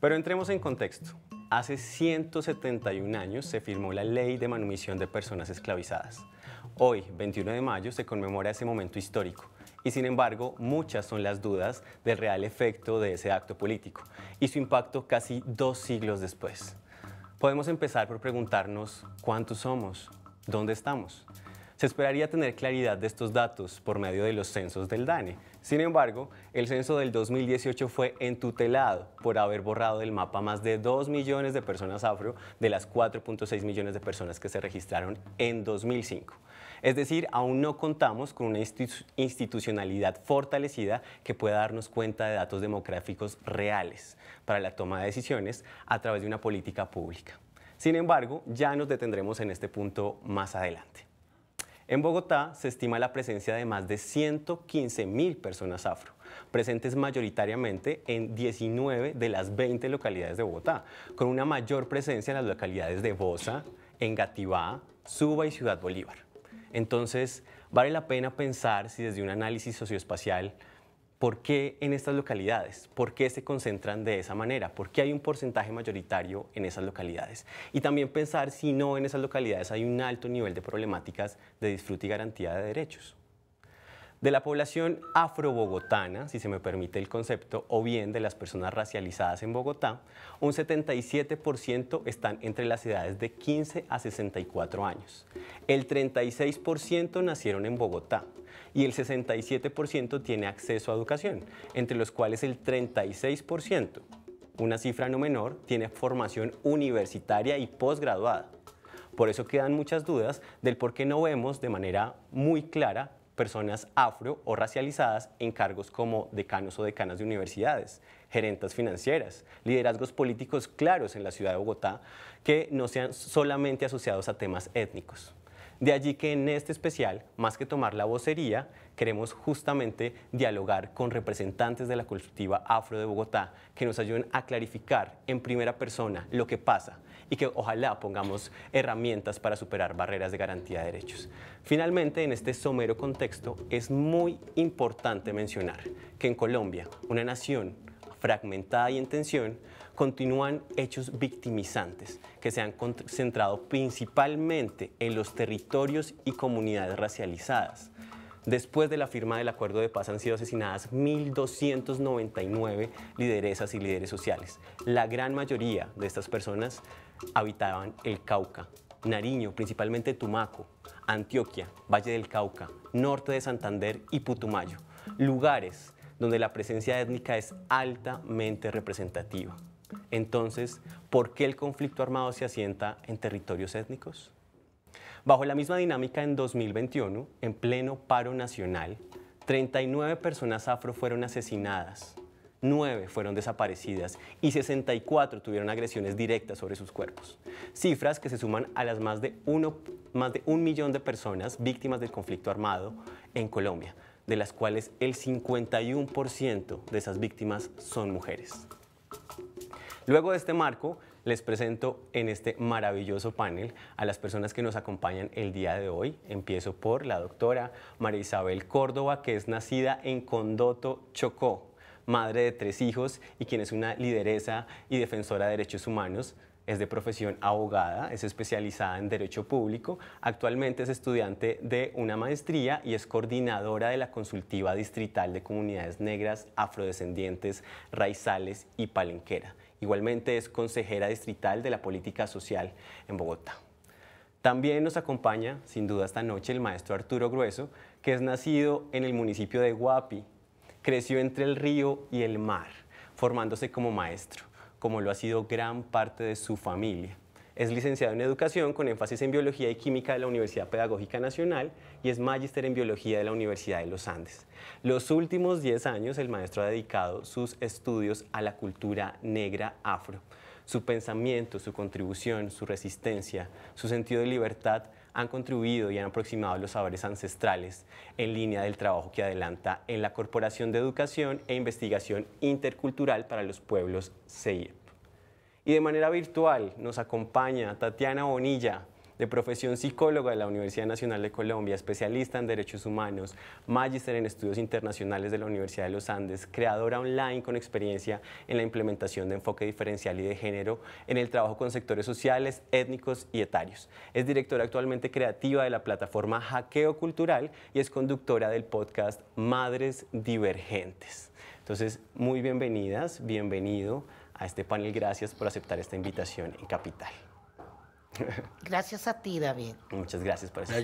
Pero entremos en contexto. Hace 171 años se firmó la Ley de Manumisión de Personas Esclavizadas. Hoy, 21 de mayo, se conmemora ese momento histórico y sin embargo muchas son las dudas del real efecto de ese acto político y su impacto casi dos siglos después. Podemos empezar por preguntarnos cuántos somos, dónde estamos se esperaría tener claridad de estos datos por medio de los censos del DANE. Sin embargo, el censo del 2018 fue entutelado por haber borrado del mapa más de 2 millones de personas afro de las 4.6 millones de personas que se registraron en 2005. Es decir, aún no contamos con una institucionalidad fortalecida que pueda darnos cuenta de datos demográficos reales para la toma de decisiones a través de una política pública. Sin embargo, ya nos detendremos en este punto más adelante. En Bogotá se estima la presencia de más de 115 mil personas afro, presentes mayoritariamente en 19 de las 20 localidades de Bogotá, con una mayor presencia en las localidades de Bosa, Engativá, Suba y Ciudad Bolívar. Entonces, vale la pena pensar si desde un análisis socioespacial ¿Por qué en estas localidades? ¿Por qué se concentran de esa manera? ¿Por qué hay un porcentaje mayoritario en esas localidades? Y también pensar si no en esas localidades hay un alto nivel de problemáticas de disfrute y garantía de derechos. De la población afro bogotana, si se me permite el concepto, o bien de las personas racializadas en Bogotá, un 77% están entre las edades de 15 a 64 años. El 36% nacieron en Bogotá y el 67% tiene acceso a educación, entre los cuales el 36%, una cifra no menor, tiene formación universitaria y posgraduada. Por eso quedan muchas dudas del por qué no vemos de manera muy clara personas afro o racializadas en cargos como decanos o decanas de universidades, gerentas financieras, liderazgos políticos claros en la ciudad de Bogotá que no sean solamente asociados a temas étnicos. De allí que en este especial, más que tomar la vocería, queremos justamente dialogar con representantes de la colectiva afro de Bogotá que nos ayuden a clarificar en primera persona lo que pasa y que ojalá pongamos herramientas para superar barreras de garantía de derechos. Finalmente, en este somero contexto, es muy importante mencionar que en Colombia, una nación fragmentada y en tensión, continúan hechos victimizantes que se han concentrado principalmente en los territorios y comunidades racializadas. Después de la firma del acuerdo de paz han sido asesinadas 1.299 lideresas y líderes sociales. La gran mayoría de estas personas habitaban el Cauca, Nariño, principalmente Tumaco, Antioquia, Valle del Cauca, norte de Santander y Putumayo, lugares donde la presencia étnica es altamente representativa. Entonces, ¿por qué el conflicto armado se asienta en territorios étnicos? Bajo la misma dinámica, en 2021, en pleno paro nacional, 39 personas afro fueron asesinadas, 9 fueron desaparecidas y 64 tuvieron agresiones directas sobre sus cuerpos. Cifras que se suman a las más de, más de un millón de personas víctimas del conflicto armado en Colombia, de las cuales el 51% de esas víctimas son mujeres. Luego de este marco, les presento en este maravilloso panel a las personas que nos acompañan el día de hoy. Empiezo por la doctora María Isabel Córdoba, que es nacida en Condoto, Chocó, madre de tres hijos y quien es una lideresa y defensora de derechos humanos es de profesión abogada, es especializada en Derecho Público, actualmente es estudiante de una maestría y es coordinadora de la Consultiva Distrital de Comunidades Negras, Afrodescendientes, Raizales y Palenquera. Igualmente es consejera distrital de la Política Social en Bogotá. También nos acompaña, sin duda esta noche, el maestro Arturo Grueso, que es nacido en el municipio de Guapi, creció entre el río y el mar, formándose como maestro como lo ha sido gran parte de su familia. Es licenciado en Educación con énfasis en Biología y Química de la Universidad Pedagógica Nacional y es magíster en Biología de la Universidad de los Andes. Los últimos 10 años el maestro ha dedicado sus estudios a la cultura negra afro. Su pensamiento, su contribución, su resistencia, su sentido de libertad han contribuido y han aproximado los saberes ancestrales en línea del trabajo que adelanta en la Corporación de Educación e Investigación Intercultural para los Pueblos CIEP. Y de manera virtual nos acompaña Tatiana Bonilla, de profesión psicóloga de la Universidad Nacional de Colombia, especialista en derechos humanos, magíster en estudios internacionales de la Universidad de los Andes, creadora online con experiencia en la implementación de enfoque diferencial y de género en el trabajo con sectores sociales, étnicos y etarios. Es directora actualmente creativa de la plataforma Hackeo Cultural y es conductora del podcast Madres Divergentes. Entonces, muy bienvenidas, bienvenido a este panel. Gracias por aceptar esta invitación en Capital. Gracias a ti, David. Muchas gracias por eso.